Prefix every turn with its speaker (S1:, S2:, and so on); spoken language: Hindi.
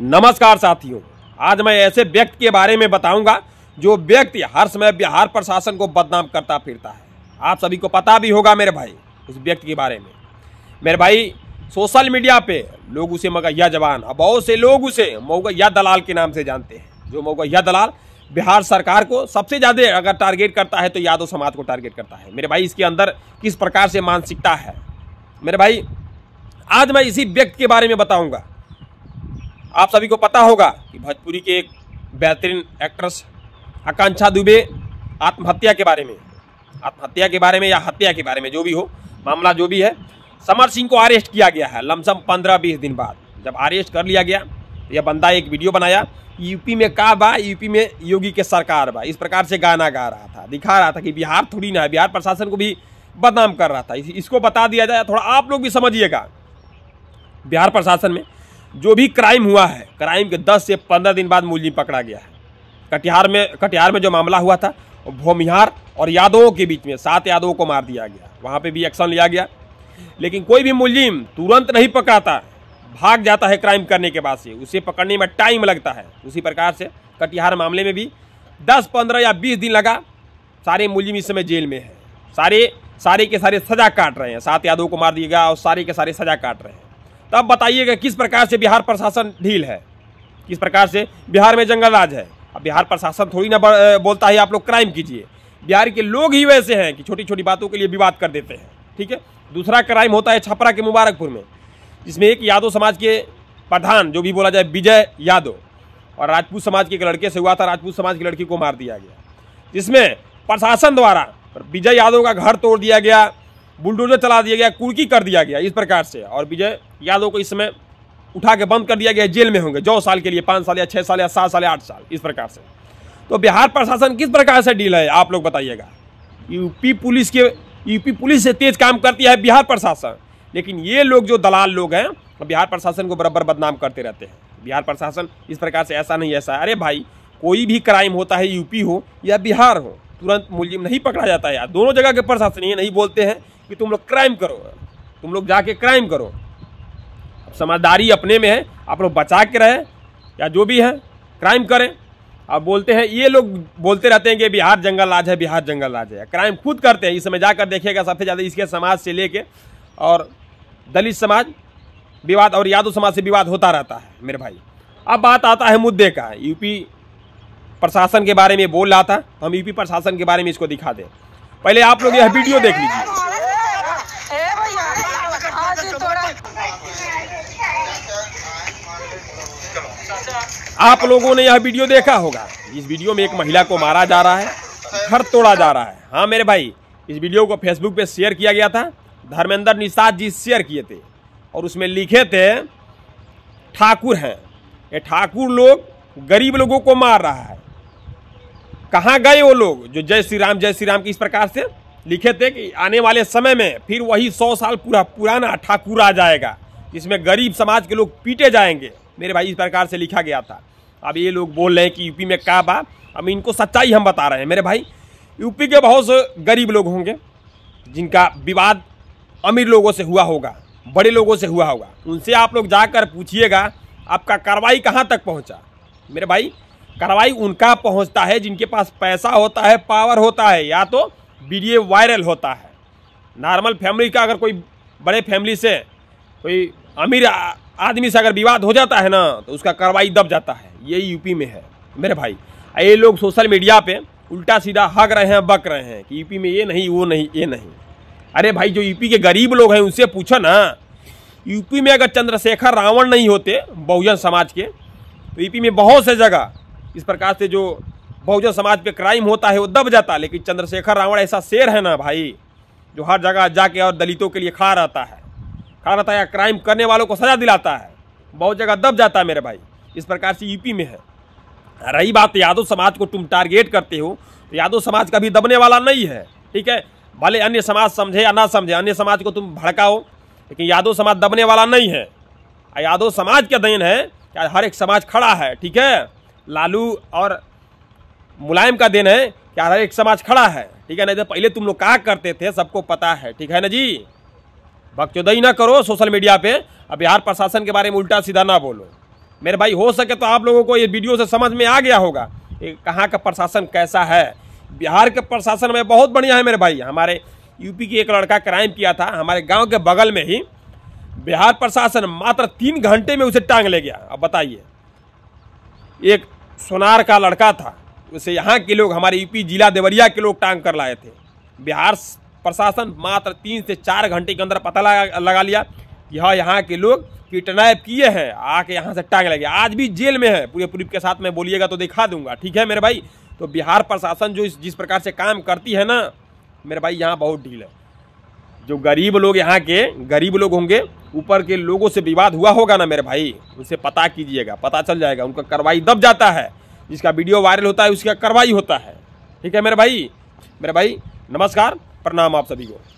S1: नमस्कार साथियों आज मैं ऐसे व्यक्ति के बारे में बताऊंगा जो व्यक्ति हर समय बिहार प्रशासन को बदनाम करता फिरता है आप सभी को पता भी होगा मेरे भाई उस व्यक्ति के बारे में मेरे भाई सोशल मीडिया पे लोग उसे मगैया जवान और बहुत से लोग उसे मगैया दलाल के नाम से जानते हैं जो मगैया दलाल बिहार सरकार को सबसे ज़्यादा अगर टारगेट करता है तो यादव समाज को टारगेट करता है मेरे भाई इसके अंदर किस प्रकार से मानसिकता है मेरे भाई आज मैं इसी व्यक्ति के बारे में बताऊंगा आप सभी को पता होगा कि भोजपुरी के एक बेहतरीन एक्ट्रेस आकांक्षा दुबे आत्महत्या के बारे में आत्महत्या के बारे में या हत्या के बारे में जो भी हो मामला जो भी है समर सिंह को अरेस्ट किया गया है लमसम पंद्रह बीस दिन बाद जब अरेस्ट कर लिया गया यह बंदा एक वीडियो बनाया यूपी में का बा यूपी में योगी के सरकार बा इस प्रकार से गाना गा रहा था दिखा रहा था कि बिहार थोड़ी ना है बिहार प्रशासन को भी बदनाम कर रहा था इसको बता दिया जाए थोड़ा आप लोग भी समझिएगा बिहार प्रशासन में जो भी क्राइम हुआ है क्राइम के 10 से 15 दिन बाद मुलजिम पकड़ा गया है कटिहार में कटिहार में जो मामला हुआ था भोमिहार और यादवों के बीच में सात यादवों को मार दिया गया वहाँ पर भी एक्शन लिया गया लेकिन कोई भी मुलजिम तुरंत नहीं पकड़ाता भाग जाता है क्राइम करने के बाद से उसे पकड़ने में टाइम लगता है उसी प्रकार से कटिहार मामले में भी दस पंद्रह या बीस दिन लगा सारे मुलजिम इस समय जेल में हैं सारे सारे के सारे सजा काट रहे हैं सात यादवों को मार दिया गया और सारे के सारे सजा काट रहे हैं तब तो बताइएगा किस प्रकार से बिहार प्रशासन ढील है किस प्रकार से बिहार में जंगल राज है अब बिहार प्रशासन थोड़ी ना बोलता है आप लोग क्राइम कीजिए बिहार के लोग ही वैसे हैं कि छोटी छोटी बातों के लिए विवाद कर देते हैं ठीक है दूसरा क्राइम होता है छपरा के मुबारकपुर में जिसमें एक यादव समाज के प्रधान जो भी बोला जाए विजय यादव और राजपूत समाज के एक लड़के से हुआ था राजपूत समाज की लड़की को मार दिया गया जिसमें प्रशासन द्वारा विजय यादव का घर तोड़ दिया गया बुलडोजर चला दिया गया कुर्की कर दिया गया इस प्रकार से और विजय यादव को इस समय उठा के बंद कर दिया गया जेल में होंगे जो साल के लिए पाँच साल या छः साल या सात साल या आठ साल इस प्रकार से तो बिहार प्रशासन किस प्रकार से डील है आप लोग बताइएगा यूपी पुलिस के यूपी पुलिस से तेज काम करती है बिहार प्रशासन लेकिन ये लोग जो दलाल लोग हैं बिहार प्रशासन को बराबर बदनाम करते रहते हैं बिहार प्रशासन इस प्रकार से ऐसा नहीं ऐसा अरे भाई कोई भी क्राइम होता है यूपी हो या बिहार हो तुरंत मुलिम नहीं पकड़ा जाता है यार दोनों जगह के प्रशासन ये नहीं बोलते हैं कि तुम लोग क्राइम करो तुम लोग जाके क्राइम करो समझदारी अपने में है आप लोग बचा के रहें या जो भी है क्राइम करें आप बोलते हैं ये लोग बोलते रहते हैं कि बिहार जंगल राज है बिहार जंगल राज है क्राइम खुद करते हैं इस समय जाकर देखिएगा सबसे ज़्यादा इसके समाज से लेके और दलित समाज विवाद और यादव समाज से विवाद होता रहता है मेरे भाई अब बात आता है मुद्दे का यूपी प्रशासन के बारे में बोल रहा था तो हम यूपी प्रशासन के बारे में इसको दिखा दें पहले आप लोग यह वीडियो देख लीजिए आप लोगों ने यह वीडियो देखा होगा इस वीडियो में एक महिला को मारा जा रहा है घर तोड़ा जा रहा है हाँ मेरे भाई इस वीडियो को फेसबुक पे शेयर किया गया था धर्मेंद्र निषाद जी शेयर किए थे और उसमें लिखे थे ठाकुर हैं ये ठाकुर लोग गरीब लोगों को मार रहा है कहाँ गए वो लोग जो जय श्री राम जय श्री राम की इस प्रकार से लिखे थे कि आने वाले समय में फिर वही सौ साल पूरा पुराना ठाकुर आ जाएगा जिसमें गरीब समाज के लोग पीटे जाएंगे मेरे भाई इस प्रकार से लिखा गया था अब ये लोग बोल रहे हैं कि यूपी में क्या बा अब इनको सच्चाई हम बता रहे हैं मेरे भाई यूपी के बहुत से गरीब लोग होंगे जिनका विवाद अमीर लोगों से हुआ होगा बड़े लोगों से हुआ होगा उनसे आप लोग जाकर पूछिएगा आपका कार्रवाई कहाँ तक पहुँचा मेरे भाई कार्रवाई उनका पहुँचता है जिनके पास पैसा होता है पावर होता है या तो वीडियो वायरल होता है नॉर्मल फैमिली का अगर कोई बड़े फैमिली से कोई अमीर आदमी से अगर विवाद हो जाता है ना तो उसका कार्रवाई दब जाता है ये यूपी में है मेरे भाई ये लोग सोशल मीडिया पे उल्टा सीधा हक रहे हैं बक रहे हैं कि यूपी में ये नहीं वो नहीं ये नहीं अरे भाई जो यूपी के गरीब लोग हैं उनसे पूछो ना यूपी में अगर चंद्रशेखर रावण नहीं होते बहुजन समाज के तो यूपी में बहुत से जगह इस प्रकार से जो बहुजन समाज पे क्राइम होता है वो दब जाता है लेकिन चंद्रशेखर रावण ऐसा शेर है ना भाई जो हर जगह जाके और दलितों के लिए खड़ा रहता है या क्राइम करने वालों को सज़ा दिलाता है बहुत जगह दब जाता है मेरे भाई इस प्रकार से यूपी में है रही बात यादव समाज को तुम टारगेट करते हो तो यादव समाज कभी दबने वाला नहीं है ठीक है भले अन्य समाज समझे या ना समझे अन्य समाज को तुम भड़काओ लेकिन यादव समाज दबने वाला नहीं है यादव समाज का देन है क्या हर एक समाज खड़ा है ठीक है लालू और मुलायम का देन है क्या हर एक समाज खड़ा है ठीक है ना तो पहले तुम लोग कहा करते थे सबको पता है ठीक है ना जी बकचोदई ना करो सोशल मीडिया पे अब बिहार प्रशासन के बारे में उल्टा सीधा ना बोलो मेरे भाई हो सके तो आप लोगों को ये वीडियो से समझ में आ गया होगा कहाँ का प्रशासन कैसा है बिहार के प्रशासन में बहुत बढ़िया है मेरे भाई हमारे यूपी की एक लड़का क्राइम किया था हमारे गांव के बगल में ही बिहार प्रशासन मात्र तीन घंटे में उसे टांग ले गया अब बताइए एक सोनार का लड़का था उसे यहाँ के लोग हमारे यूपी जिला देवरिया के लोग टांग कर लाए थे बिहार प्रशासन मात्र तीन से चार घंटे के अंदर पता लगा लगा लिया कि हाँ यहाँ के लोग किडनैप किए हैं आके यहाँ से टांग लगे आज भी जेल में है पूरे पुलिस के साथ मैं बोलिएगा तो दिखा दूंगा ठीक है मेरे भाई तो बिहार प्रशासन जो जिस प्रकार से काम करती है ना मेरे भाई यहाँ बहुत ढील है जो गरीब लोग यहाँ के गरीब लोग होंगे ऊपर के लोगों से विवाद हुआ होगा ना मेरे भाई उनसे पता कीजिएगा पता चल जाएगा उनका कार्रवाई दब जाता है जिसका वीडियो वायरल होता है उसका कार्रवाई होता है ठीक है मेरे भाई मेरे भाई नमस्कार प्रणाम आप सभी को